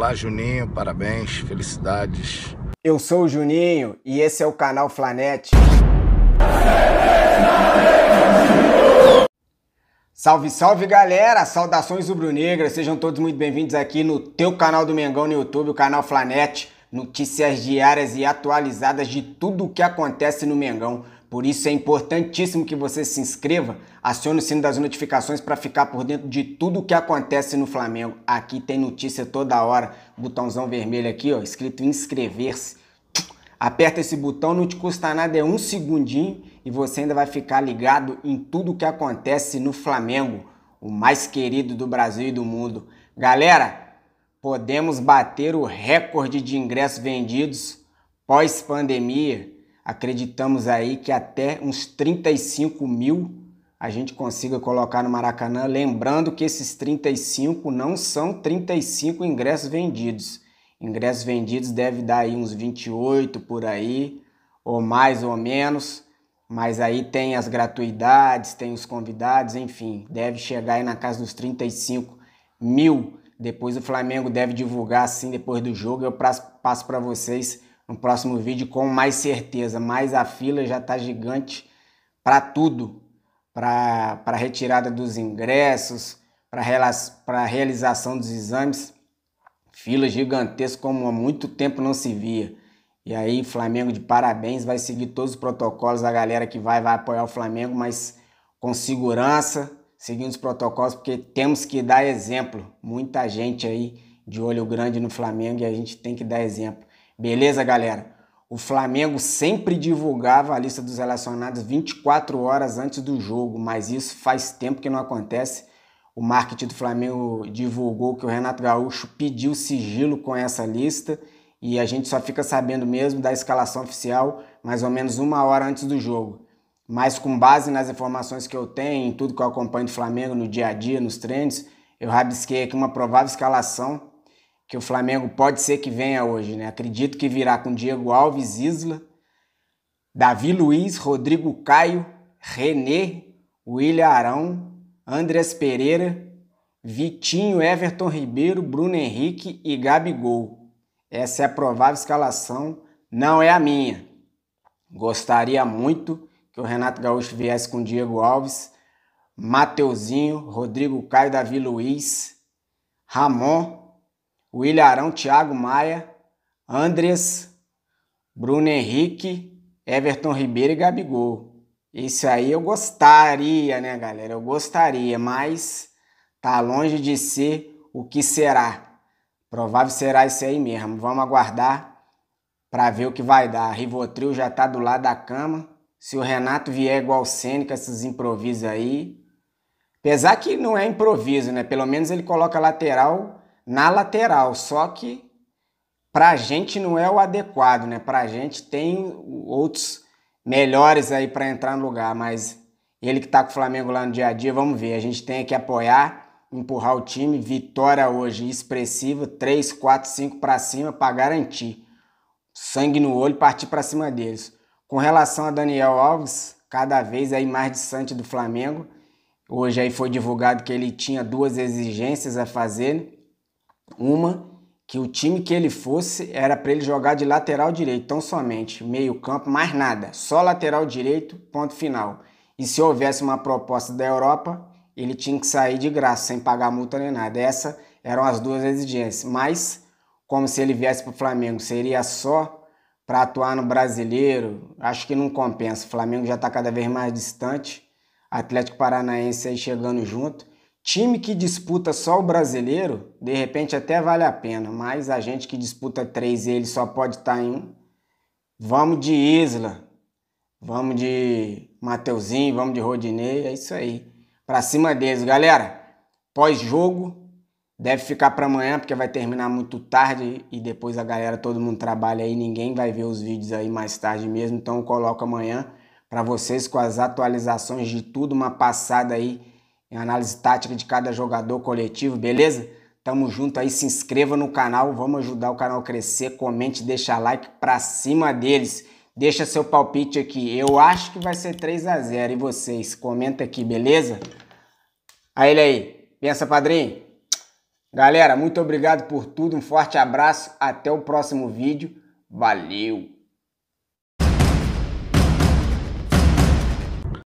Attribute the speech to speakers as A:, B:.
A: Olá, Juninho, parabéns, felicidades. Eu sou o Juninho e esse é o canal Flanete. Salve, salve galera! Saudações rubro-negras, sejam todos muito bem-vindos aqui no teu canal do Mengão no YouTube, o canal Flanete. Notícias diárias e atualizadas de tudo o que acontece no Mengão. Por isso é importantíssimo que você se inscreva, acione o sino das notificações para ficar por dentro de tudo o que acontece no Flamengo. Aqui tem notícia toda hora, botãozão vermelho aqui, ó, escrito inscrever-se. Aperta esse botão, não te custa nada, é um segundinho e você ainda vai ficar ligado em tudo o que acontece no Flamengo, o mais querido do Brasil e do mundo. Galera, podemos bater o recorde de ingressos vendidos pós-pandemia acreditamos aí que até uns 35 mil a gente consiga colocar no Maracanã. Lembrando que esses 35 não são 35 ingressos vendidos. Ingressos vendidos deve dar aí uns 28 por aí, ou mais ou menos. Mas aí tem as gratuidades, tem os convidados, enfim, deve chegar aí na casa dos 35 mil. Depois o Flamengo deve divulgar assim depois do jogo. Eu passo para vocês no próximo vídeo com mais certeza, mas a fila já está gigante para tudo, para a retirada dos ingressos, para a realização dos exames, fila gigantesca como há muito tempo não se via. E aí, Flamengo de parabéns, vai seguir todos os protocolos, a galera que vai vai apoiar o Flamengo, mas com segurança, seguindo os protocolos, porque temos que dar exemplo. Muita gente aí de olho grande no Flamengo e a gente tem que dar exemplo. Beleza, galera? O Flamengo sempre divulgava a lista dos relacionados 24 horas antes do jogo, mas isso faz tempo que não acontece. O marketing do Flamengo divulgou que o Renato Gaúcho pediu sigilo com essa lista e a gente só fica sabendo mesmo da escalação oficial mais ou menos uma hora antes do jogo. Mas com base nas informações que eu tenho, em tudo que eu acompanho do Flamengo no dia a dia, nos treinos, eu rabisquei aqui uma provável escalação que o Flamengo pode ser que venha hoje, né? Acredito que virá com Diego Alves, Isla, Davi Luiz, Rodrigo Caio, René, William Arão, Andrés Pereira, Vitinho, Everton Ribeiro, Bruno Henrique e Gabigol. Essa é a provável escalação, não é a minha. Gostaria muito que o Renato Gaúcho viesse com Diego Alves, Mateuzinho, Rodrigo Caio, Davi Luiz, Ramon William Arão, Thiago Maia, Andres, Bruno Henrique, Everton Ribeiro e Gabigol. Isso aí eu gostaria, né, galera? Eu gostaria, mas tá longe de ser o que será. Provável será isso aí mesmo. Vamos aguardar para ver o que vai dar. Rivotril já tá do lado da cama. Se o Renato vier igual o Sêneca, esses improvisos aí. Apesar que não é improviso, né? Pelo menos ele coloca lateral na lateral, só que para a gente não é o adequado, né? Para a gente tem outros melhores aí para entrar no lugar, mas ele que está com o Flamengo lá no dia a dia, vamos ver. A gente tem que apoiar, empurrar o time. Vitória hoje expressiva, 3, 4, 5 para cima para garantir. Sangue no olho, partir para cima deles. Com relação a Daniel Alves, cada vez aí mais distante do Flamengo. Hoje aí foi divulgado que ele tinha duas exigências a fazer uma que o time que ele fosse era para ele jogar de lateral direito, tão somente, meio campo, mais nada, só lateral direito, ponto final. E se houvesse uma proposta da Europa, ele tinha que sair de graça, sem pagar multa nem nada. Essas eram as duas exigências. Mas, como se ele viesse para o Flamengo, seria só para atuar no brasileiro, acho que não compensa. O Flamengo já está cada vez mais distante, Atlético Paranaense aí chegando junto. Time que disputa só o brasileiro, de repente até vale a pena, mas a gente que disputa três e ele só pode estar tá em um. Vamos de Isla, vamos de Mateuzinho, vamos de Rodinei, é isso aí. Pra cima deles, galera. Pós-jogo, deve ficar para amanhã, porque vai terminar muito tarde e depois a galera, todo mundo trabalha aí, ninguém vai ver os vídeos aí mais tarde mesmo, então eu coloco amanhã para vocês com as atualizações de tudo, uma passada aí em análise tática de cada jogador coletivo, beleza? Tamo junto aí, se inscreva no canal, vamos ajudar o canal a crescer, comente, deixa like pra cima deles. Deixa seu palpite aqui. Eu acho que vai ser 3 a 0 e vocês comenta aqui, beleza? A ele aí. Pensa, padrinho. Galera, muito obrigado por tudo. Um forte abraço. Até o próximo vídeo. Valeu.